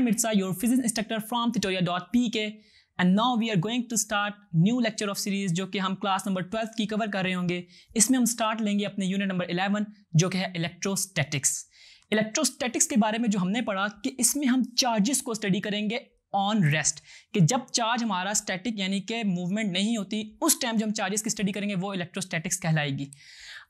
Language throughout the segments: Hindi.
I'm Mirza, your physics instructor from tutorial.pk. And now we are going to start new lecture of series जो कि हम class number ट्वेल्थ की cover कर रहे होंगे इसमें हम start लेंगे अपने unit number इलेवन जो कि है electrostatics. Electrostatics के बारे में जो हमने पढ़ा कि इसमें हम charges को study करेंगे ऑन रेस्ट कि जब चार्ज हमारा स्टैटिक यानी कि मूवमेंट नहीं होती उस टाइम जो हम चार्जेस की स्टडी करेंगे वो इलेक्ट्रोस्टैटिक्स कहलाएगी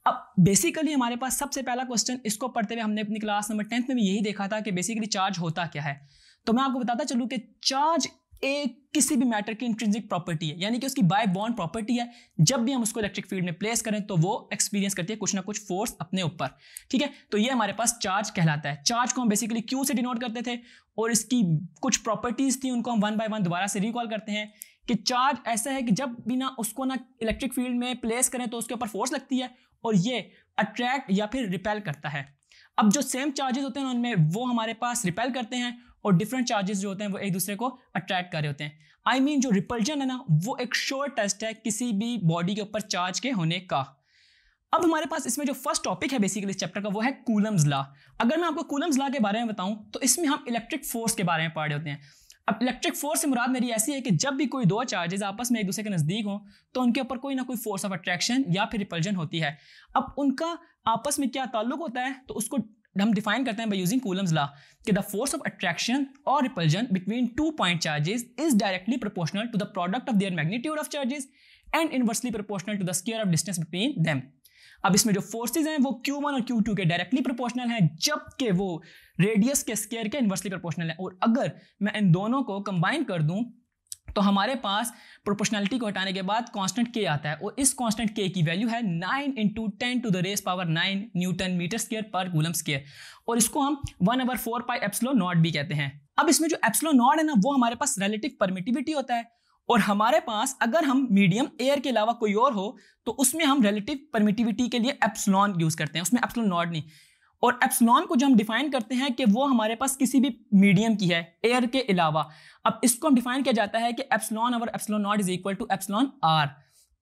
अब बेसिकली हमारे पास सबसे पहला क्वेश्चन इसको पढ़ते हुए हमने अपनी क्लास नंबर टेंथ में भी यही देखा था कि बेसिकली चार्ज होता क्या है तो मैं आपको बताता चलू कि चार्ज एक किसी भी मैटर की इंट्रेंसिक प्रॉपर्टी है यानी कि उसकी बाय बॉन्ड प्रॉपर्टी है जब भी हम उसको इलेक्ट्रिक फील्ड में प्लेस करें तो वो एक्सपीरियंस करती है कुछ ना कुछ फोर्स अपने ऊपर ठीक है तो ये हमारे पास चार्ज कहलाता है चार्ज को हम बेसिकली क्यू से डिनोट करते थे और इसकी कुछ प्रॉपर्टीज थी उनको हम वन बाय वन दोबारा से रिकॉल करते हैं कि चार्ज ऐसा है कि जब भी ना उसको ना इलेक्ट्रिक फील्ड में प्लेस करें तो उसके ऊपर फोर्स लगती है और ये अट्रैक्ट या फिर रिपेल करता है अब जो सेम चार्जेस होते हैं उनमें वो हमारे पास रिपेल करते हैं और डिफरेंट चार्जेस जो होते हैं वो एक दूसरे को अट्रैक्ट कर रहे होते हैं आई I मीन mean, जो रिपल्जन है ना वो एक श्योर टेस्ट है किसी भी बॉडी के ऊपर चार्ज के होने का अब हमारे पास इसमें जो फर्स्ट टॉपिक है बेसिकली इस चैप्टर का वो है कूलम्स ला अगर मैं आपको कूलम्स ला के बारे में बताऊं तो इसमें हम इलेक्ट्रिक फोर्स के बारे में पढ़ रहे होते हैं अब इलेक्ट्रिक फोर्स से मुराद मेरी ऐसी है कि जब भी कोई दो चार्जेस आपस में एक दूसरे के नज़दीक हों तो उनके ऊपर कोई ना कोई फोर्स ऑफ अट्रैक्शन या फिर रिपल्जन होती है अब उनका आपस में क्या ताल्लुक होता है तो उसको हम डिफाइन करते हैं बाई यूजिंग कूलम्स ला कि द फोर्स ऑफ अट्रैक्शन और repulsion between two point charges is directly proportional to the product of their magnitude of charges and inversely proportional to the square of distance between them अब इसमें जो फोर्सेज हैं वो क्यू वन और क्यू टू के डायरेक्टली प्रोपोर्शनल हैं जबकि वो रेडियस के स्केयर के इनवर्सली प्रोपोर्शनल हैं और अगर मैं इन दोनों को कंबाइन कर दूं तो हमारे पास प्रोपोर्शनलिटी को हटाने के बाद कांस्टेंट के आता है और इस कांस्टेंट के की वैल्यू है nine into ten to the raise power nine newton metre square पर गुलम स्केयर और इसको हम one over four pi epsilon naught भी कहते हैं अब इसमें जो एप्सलो नॉट है ना वो हमारे पास रिलेटिव परमिटिविटी होता है और हमारे पास अगर हम मीडियम एयर के अलावा कोई और हो तो उसमें हम रिलेटिव परमिटिविटी के लिए एप्सलॉन यूज करते हैं उसमें एप्सलॉन नॉट नहीं और एप्सलॉन को जो हम डिफाइन करते हैं कि वो हमारे पास किसी भी मीडियम की है एयर के अलावा अब इसको हम डिफाइन किया जाता है कि एप्सलॉन और epsilon naught is equal to epsilon R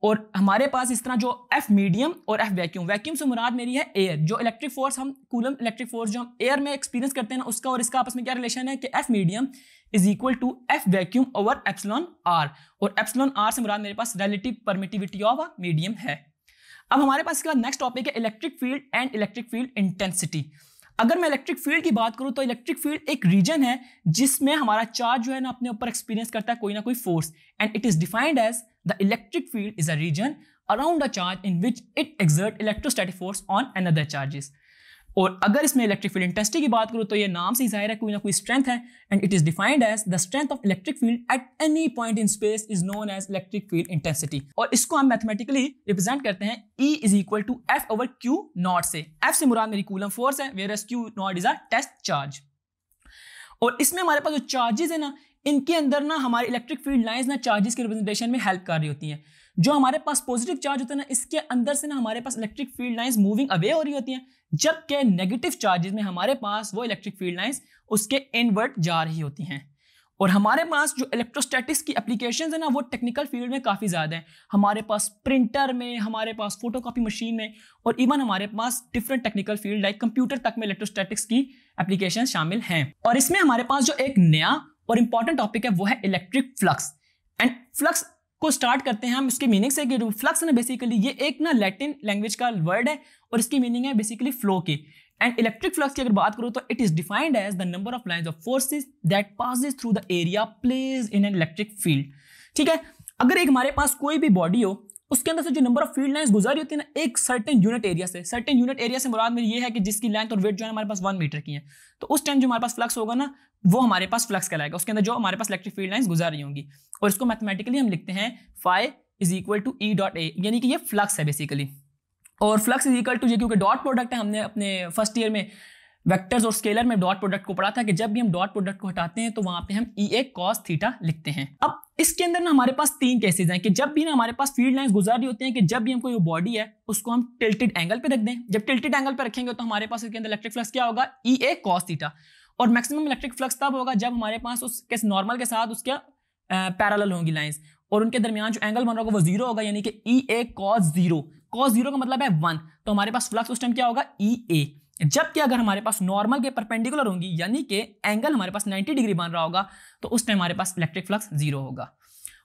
और हमारे पास इस तरह जो एफ मीडियम और एफ वैक्यूम वैक्यूम से मुराद मेरी है एयर जो इलेक्ट्रिक फोर्स हम कूलम इलेक्ट्रिक फोर्स जो हम एयर में एक्सपीरियंस करते हैं ना उसका और इसका आपस में क्या रिलेशन है कि F medium is equal to F vacuum over epsilon R और एप्सलॉन आर से मुराद मेरे पास relative permittivity of a medium है अब हमारे पास इसके बाद नेक्स्ट टॉपिक है electric field and electric field intensity अगर मैं इलेक्ट्रिक फील्ड की बात करूं तो इलेक्ट्रिक फील्ड एक रीजन है जिसमें हमारा चार्ज जो है ना अपने ऊपर एक्सपीरियंस करता है कोई ना कोई force and it is defined as the electric field is a region around a charge in which it exert electrostatic force on another charges और अगर इसमें इलेक्ट्रिक फील्ड इंटेंसिटी की बात करो तो ये नाम से ही जाहिर है कोई ना कोई स्ट्रेंथ है and it is defined as the strength of electric field at any point in space is known as electric field intensity और इसको हम मैथमेटिकली रिप्रेजेंट करते हैं E is equal to F over Q naught से एफ से मुराद मेरी कूलम फोर्स है whereas Q naught is a test charge और इसमें हमारे पास जो चार्जेस है ना इनके अंदर ना हमारे इलेक्ट्रिक फील्ड लाइंस ना चार्जेस के रिप्रेजेंटेशन में हेल्प कर रही होती हैं जो हमारे पास पॉजिटिव चार्ज होता है ना इसके अंदर से ना हमारे पास electric field lines moving away हो रही होती हैं जबकि नेगेटिव चार्जेस में हमारे पास वो इलेक्ट्रिक फील्ड लाइंस उसके इनवर्ट जा रही होती हैं और हमारे पास जो इलेक्ट्रोस्टैटिक्स की एप्लीकेशन है ना वो टेक्निकल फील्ड में काफ़ी ज़्यादा है हमारे पास प्रिंटर में हमारे पास फोटोकॉपी मशीन में और इवन हमारे पास different technical field like computer तक में इलेक्ट्रोस्टैटिक्स की एप्लीकेशन शामिल हैं और इसमें हमारे पास जो एक नया और इंपॉर्टेंट टॉपिक है वो है इलेक्ट्रिक फ्लक्स एंड फ्लक्स को स्टार्ट करते हैं हम इसकी मीनिंग से कि फ्लक्स ना बेसिकली ये एक ना लैटिन लैंग्वेज का वर्ड है और इसकी मीनिंग है बेसिकली फ्लो की एंड इलेक्ट्रिक फ्लक्स की अगर बात करूँ तो it is defined as the number of line of forces that passes through the area placed in an electric field ठीक है अगर एक हमारे पास कोई भी बॉडी हो उसके अंदर से जो नंबर ऑफ फील्ड लाइन गुजारी होती है ना एक सर्टेन यूनिट एरिया से सर्टेन यूनिट एरिया से मुराद मेरी ये है कि जिसकी लेंथ और वेट जो है हमारे पास वन मीटर की है तो उस टाइम जो हमारे पास फ्लक्स होगा ना वो हमारे पास फ्लक्स कहलाएगा उसके अंदर जो हमारे पास इलेक्ट्रिक फील्ड लाइन्स गुजारी होंगी और इसको मैथमेटिकली हम लिखते हैं phi is equal to E dot A यानी कि ये फ्लक्स है बेसिकली और फ्लक्स इज इक्वल टू ये क्योंकि डॉट प्रोडक्ट है हमने अपने फर्स्ट ईयर में वेक्टर्स और स्केलर में डॉट प्रोडक्ट को पढ़ा था कि जब भी हम डॉट प्रोडक्ट को हटाते हैं तो वहां पे हम ई ए कॉस थीटा लिखते हैं अब इसके अंदर ना हमारे पास तीन केसेज हैं कि जब भी ना हमारे पास फील्ड लाइन गुजार रही होती हैं कि जब भी हमको बॉडी है उसको हम टिल्टेड एंगल पे रख दें जब टिल्टेड एंगल पे रखेंगे तो हमारे पास इसके अंदर इलेक्ट्रिक फ्लक्स क्या होगा ई ए कॉस थीटा और मैक्सिमम इलेक्ट्रिक फ्लक्स तब होगा जब हमारे पास उसके नॉर्मल के साथ उसके पैरल होंगी लाइन्स और उनके दरमियान जो एंगल बन रहा होगा वो जीरो होगा यानी कि E A cos zero cos zero का मतलब है वन तो हमारे पास फ्लक्स उस टाइम क्या होगा ई e ए जबकि अगर हमारे पास नॉर्मल के परपेंडिकुलर होंगी यानी कि एंगल हमारे पास 90 डिग्री बन रहा होगा तो उस टाइम हमारे पास इलेक्ट्रिक फ्लक्स जीरो होगा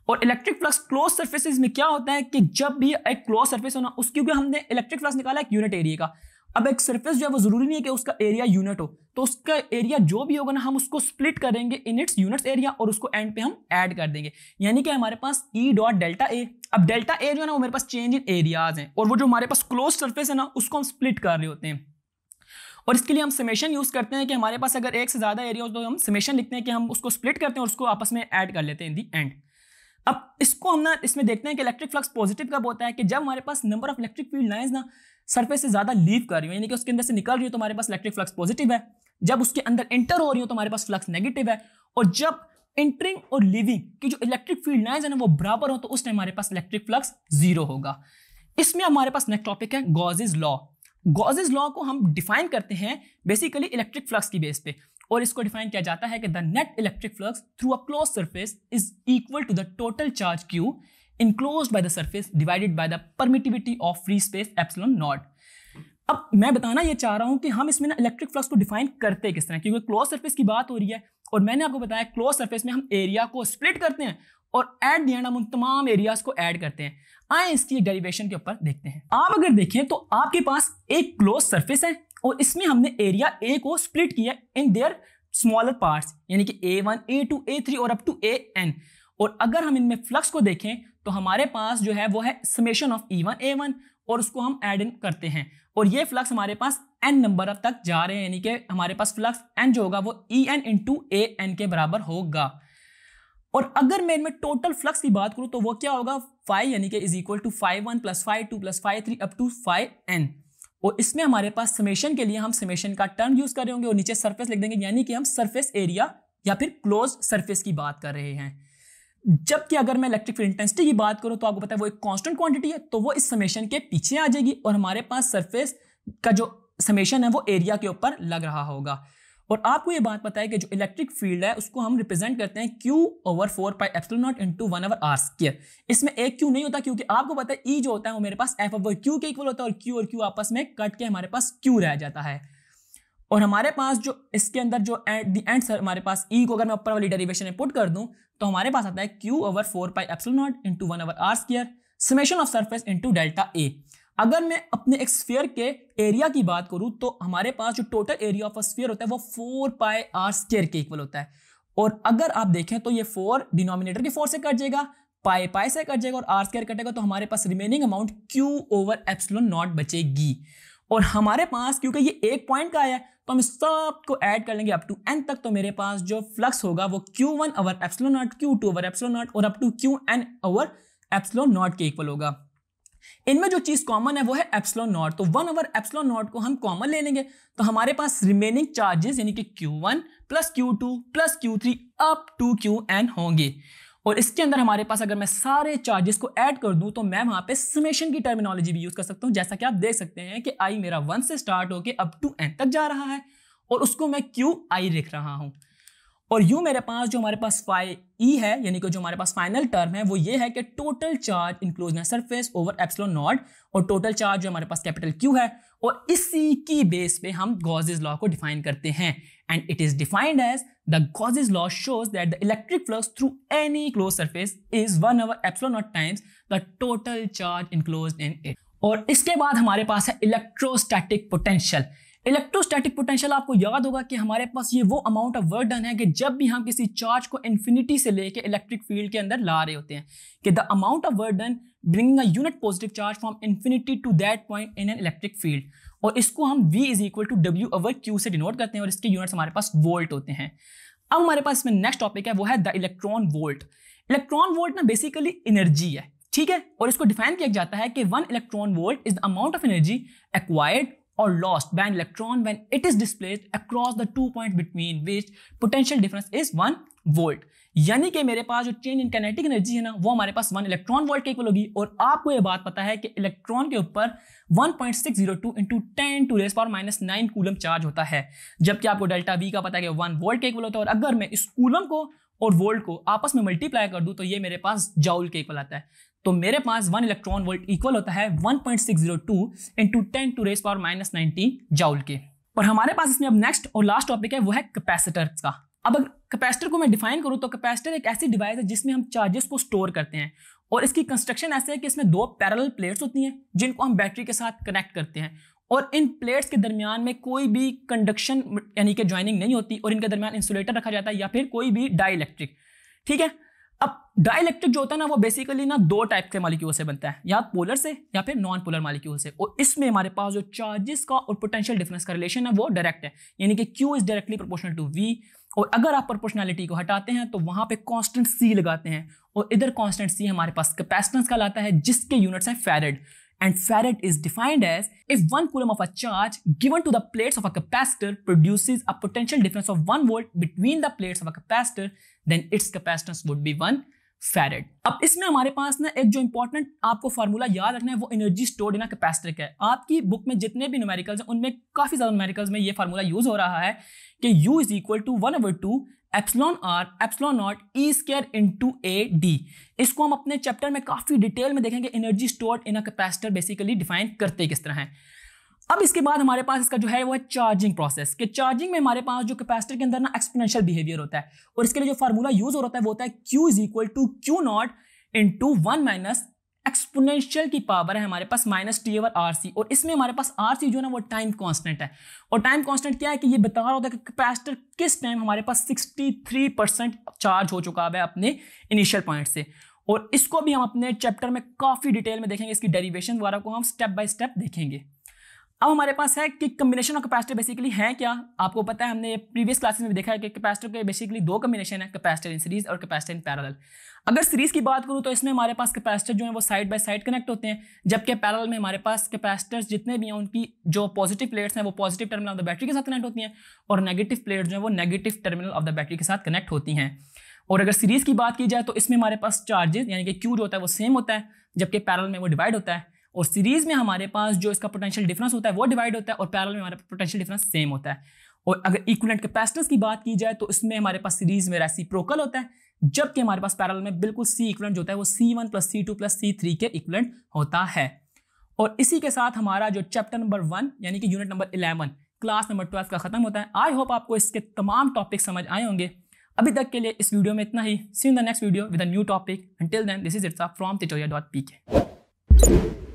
और इलेक्ट्रिक फ्लक्स क्लोज सर्फेसिस में क्या होता है कि जब भी एक क्लोज सर्फेस होना उस क्योंकि हमने इलेक्ट्रिक फ्लक्स निकाला एक यूनिट एरिया का अब एक सर्फेस जो है वो जरूरी नहीं है कि उसका एरिया यूनिट हो तो उसका एरिया जो भी होगा ना हम उसको स्प्लिट करेंगे इन इट्स यूनिट्स एरिया और उसको एंड पे हम ऐड कर देंगे यानी कि हमारे पास ई डॉट डेल्टा ए अब डेल्टा ए जो है ना वो मेरे पास चेंज इन एरियाज हैं और वो जो हमारे पास क्लोज सर्फेस है ना उसको हम स्प्लिट कर रहे होते हैं और इसके लिए हम समेशन यूज़ करते हैं कि हमारे पास अगर एक से ज़्यादा एरिया हो तो हम समेशन लिखते हैं कि हम उसको स्प्लिट करते हैं और उसको आपस में ऐड कर लेते हैं इन दी एंड अब इसको हम ना इसमें देखते हैं कि इलेक्ट्रिक फ्लक्स पॉजिटिव कब होता है कि जब हमारे पास number of electric field lines ना सरफेस से ज़्यादा लीव कर रही हूँ यानी कि उसके अंदर से निकल रही हो तो हमारे पास इलेक्ट्रिक फ्लक्स पॉजिटिव है जब उसके अंदर एंटर हो रही हो तो हमारे पास फ्लक्स नेगेटिव है और जब इंटरिंग और लिविंग की जो इलेक्ट्रिक फील्ड लाइन्स है ना वो बराबर हो तो उस टाइम हमारे पास इलेक्ट्रिक फ्लक्स जीरो होगा इसमें हमारे पास नेक्स्ट टॉपिक है इज लॉ गॉजेज लॉ को हम डिफाइन करते हैं बेसिकली इलेक्ट्रिक फ्लक्स की बेस पे और इसको डिफाइन किया जाता है कि the net electric flux through a close surface is equal to the total charge q enclose by the surface divided by the permittivity of free space epsilon naught अब मैं बताना ये चाह रहा हूँ कि हम इसमें ना इलेक्ट्रिक फ्लक्स को डिफाइन करते किस तरह क्योंकि क्लोज सर्फेस की बात हो रही है और मैंने आपको बताया क्लोज सर्फेस में हम एरिया को स्प्लिट करते हैं और एट दी एंड हम उन तमाम एरियाज को ऐड करते हैं आए इसकी डेरिवेशन के ऊपर देखते हैं आप अगर देखें तो आपके पास एक क्लोज सर्फेस है और इसमें हमने एरिया ए को स्प्लिट किया इन देयर स्मॉलर पार्ट्स यानी कि A one A two A three और अप टू ए एन और अगर हम इनमें फ्लक्स को देखें तो हमारे पास जो है वो है summation of E one A one और उसको हम ऐड इन करते हैं और ये फ्लक्स हमारे पास एन नंबर अब तक जा रहे हैं यानी कि हमारे पास फ्लक्स एन जो होगा वो E n into A n के बराबर होगा और अगर मैं इनमें टोटल फ्लक्स की बात करूं तो वो क्या होगा फाइव यानी कि is equal to phi one plus phi two plus phi three up to phi n और इसमें हमारे पास समेशन के लिए हम समेशन का टर्म यूज कर रहे होंगे और नीचे सर्फेस लिख देंगे यानी कि हम सर्फेस एरिया या फिर क्लोज सर्फेस की बात कर रहे हैं जबकि अगर मैं इलेक्ट्रिक फील्ड इंटेंसिटी की बात करूं तो आपको पता है वो एक कांस्टेंट क्वांटिटी है तो वो इस समेशन के पीछे आ जाएगी और हमारे पास सरफेस का जो समेशन है वो एरिया के ऊपर लग रहा होगा और आपको ये बात पता है कि जो इलेक्ट्रिक फील्ड है उसको हम रिप्रेजेंट करते हैं q over four pi F naught into one over r square इसमें एक क्यू नहीं होता क्योंकि आपको पता है ई e जो होता है वो मेरे पास एफ ओवर क्यू के इक्वल होता है और क्यू और क्यू आपस में कट के हमारे पास क्यू रह जाता है और हमारे पास जो इसके अंदर जो एट दी एंड सर हमारे पास ई e को अगर मैं ऊपर वाली डेरिवेशन में पुट कर दूं तो हमारे पास आता है q over four pi epsilon naught into one over r square summation of surface into delta A अगर मैं अपने एक स्फीयर के एरिया की बात करूं तो हमारे पास जो total area of a sphere होता है वो फोर पाई आर स्केयर के इक्वल होता है और अगर आप देखें तो ये फोर डिनोमिनेटर के फोर से कट जाएगा पाए पाए से कट जाएगा और आर स्केयर कटेगा तो हमारे पास remaining amount q over epsilon naught बचेगी और हमारे पास क्योंकि ये एक पॉइंट का आया है तो हम सब को ऐड कर लेंगे अप टू एन तक तो मेरे पास जो फ्लक्स होगा वो Q one over epsilon naught q two over epsilon naught और up to q n over epsilon naught के इक्वल होगा इनमें जो चीज कॉमन है वो है एप्सलो नॉट तो वन ओवर एप्सलो नॉट को हम कॉमन ले लेंगे तो हमारे पास रिमेनिंग चार्जेस यानी कि q one plus q two plus q three up to q n होंगे और इसके अंदर हमारे पास अगर मैं सारे चार्जेस को ऐड कर दूं तो मैं वहां पे समेशन की टर्मिनोलॉजी भी यूज कर सकता हूं जैसा कि आप देख सकते हैं कि आई मेरा वन से स्टार्ट होकर अप टू एन तक जा रहा है और उसको मैं क्यू आई लिख रहा हूं और यू मेरे पास जो हमारे पास फाइ ई e है यानी कि जो हमारे पास फाइनल टर्म है वो ये है कि total charge enclose surface over epsilon naught और टोटल चार्ज जो हमारे पास कैपिटल क्यू है और इसी की बेस पे हम गॉजेज लॉ को डिफाइन करते हैं and it is defined as the Gauss's law shows that the electric flux through any close surface is one over epsilon naught times the total charge enclose in it और इसके बाद हमारे पास है इलेक्ट्रोस्टैटिक पोटेंशियल इलेक्ट्रोस्टैटिक पोटेंशियल आपको याद होगा कि हमारे पास ये वो अमाउंट ऑफ वर्क डन है कि जब भी हम किसी चार्ज को इन्फिनिटी से लेके इलेक्ट्रिक फील्ड के अंदर ला रहे होते हैं कि the amount of work done bringing a unit positive charge from infinity to that point in an electric field और इसको हम V is equal to W over q से डिनोट करते हैं और इसके यूनिट्स हमारे पास वोल्ट होते हैं अब हमारे पास इसमें नेक्स्ट टॉपिक है वो है the electron volt electron volt ना बेसिकली एनर्जी है ठीक है और इसको डिफाइन किया जाता है कि one electron volt is the amount of energy acquired or lost by an electron when it is displaced across the two point between which potential difference is one volt यानी कि मेरे पास जो चेंज इन कैनेटिक एनर्जी है ना वो हमारे पास वन इलेक्ट्रॉन वोल्ट के इक्वल होगी और आपको ये बात पता है कि इलेक्ट्रॉन के ऊपर 1.602 point six zero two into ten to raise power minus nine coulomb charge होता है जबकि आपको डेल्टा वी का पता है कि वन वोल्ट के इक्वल होता है और अगर मैं इस कूलम को और वोल्ट को आपस में मल्टीप्लाई कर दूं तो ये मेरे पास जाउल के इक्वल आता है तो मेरे पास वन इलेक्ट्रॉन वोल्ट इक्वल होता है 1.602 point six zero two into ten to raise power minus nineteen joule के और हमारे पास इसमें अब नेक्स्ट और लास्ट टॉपिक है वो है कैपेसिटर का अब अगर कैपेसिटर को मैं डिफाइन करूँ तो कैपेसिटर एक ऐसी डिवाइस है जिसमें हम चार्जेस को स्टोर करते हैं और इसकी कंस्ट्रक्शन ऐसे है कि इसमें दो पैरल प्लेट्स होती हैं जिनको हम बैटरी के साथ कनेक्ट करते हैं और इन प्लेट्स के दरमियान में कोई भी कंडक्शन यानी कि ज्वाइनिंग नहीं होती और इनके दरमियान इंसुलेटर रखा जाता है या फिर कोई भी डाई ठीक है अब डाइलेक्ट्रिक जो होता है ना वो बेसिकली ना दो टाइप के मालिक्यूल से बनता है या पोलर से या फिर नॉन पोलर मालिक्यूल से और इसमें हमारे पास जो चार्जेस का और पोटेंशियल डिफरेंस का रिलेशन है वो डायरेक्ट है यानी कि q is directly proportional to V और अगर आप प्रोपोर्शनैलिटी को हटाते हैं तो वहाँ पे कांस्टेंट सी लगाते हैं और इधर कांस्टेंट सी हमारे पास कैपेसिटेंस का लाता है जिसके यूनिट्स हैं फेरेड and farad is defined as if one coulomb of a charge given to the plates of a capacitor produces a potential difference of 1 volt between the plates of a capacitor, then its capacitance would be 1 farad अब इसमें हमारे पास ना एक जो इंपॉर्टेंट आपको फार्मूला याद रखना है वो energy stored in a capacitor का है आपकी बुक में जितने भी न्यूमेरिकल्स हैं उनमें काफी ज्यादा न्यूमेरिकल्स में ये फार्मूला यूज हो रहा है कि U is equal to one over two epsilon r epsilon naught E square into A d इसको हम अपने चैप्टर में काफ़ी डिटेल में देखेंगे energy store in a capacitor basically define करते किस तरह है अब इसके बाद हमारे पास इसका जो है वो है चार्जिंग प्रोसेस कि चार्जिंग में हमारे पास जो कैपेसिटर के अंदर ना एक्सपोनेंशियल बिहेवियर होता है और इसके लिए जो फार्मूला यूज हो रहा है वो होता है q is equal to q naught into one minus exponential की पावर है हमारे पास minus t over R C और इसमें हमारे पास आर सी जो है ना वो टाइम कांस्टेंट है और टाइम कांस्टेंट क्या है कि ये बता रहा होता है कि कैपेसिटर किस टाइम हमारे पास 63 परसेंट चार्ज हो चुका है अपने इनिशियल पॉइंट से और इसको भी हम अपने चैप्टर में काफ़ी डिटेल में देखेंगे इसकी डेरिवेशन वगैरह को हम स्टेप बाय स्टेप देखेंगे अब हमारे पास है कि कम्बिनेशन और कैपेसिटर बेसिकली है क्या आपको पता है हमने प्रीवियस क्लासेस में भी देखा है कि कैपेसिटर के बेसिकली दो कम्बिनेशन है कैपेसिटर इन सीरीज और कैपेसिटर इन पैरेलल अगर सीरीज की बात करूँ तो इसमें हमारे पास कैपेसिटर जो है वो साइड बाय साइड कनेक्ट होते हैं जबकि पैरेलल में हमारे पास कैपेसिटर्स जितने भी हैं उनकी जो पॉजिटिव प्लेट्स हैं वो positive terminal of the battery के साथ कनेक्ट होती हैं और नेगेटिव प्लेट्स जो है वो negative terminal of the battery के साथ कनेक्ट होती हैं और अगर सीरीज की बात की जाए तो इसमें हमारे पास चार्जेस यानी कि क्यू जो होता है वो सेम होता है जबकि पैरल में वो डिवाइड होता है और सीरीज में हमारे पास जो इसका पोटेंशियल डिफरेंस होता है वो डिवाइड होता है और पैरल में हमारे पोटेंशियल डिफरेंस सेम होता है और अगर इक्वलेंट कैपेसिटेंस की बात की जाए तो इसमें हमारे पास सीरीज में रेसिप्रोकल होता है जबकि हमारे पास पैरल में बिल्कुल सी इक्वलेंट जो होता है वो C one plus C two plus C three के इक्वलेंट होता है और इसी के साथ हमारा जो चैप्टर नंबर वन यानी कि unit number eleven class number twelve का ख़त्म होता है आई होप आपको इसके तमाम टॉपिक समझ आए होंगे अभी तक के लिए इस वीडियो में इतना ही see in the next video with a new topic until then this is it's from Titoria dot P के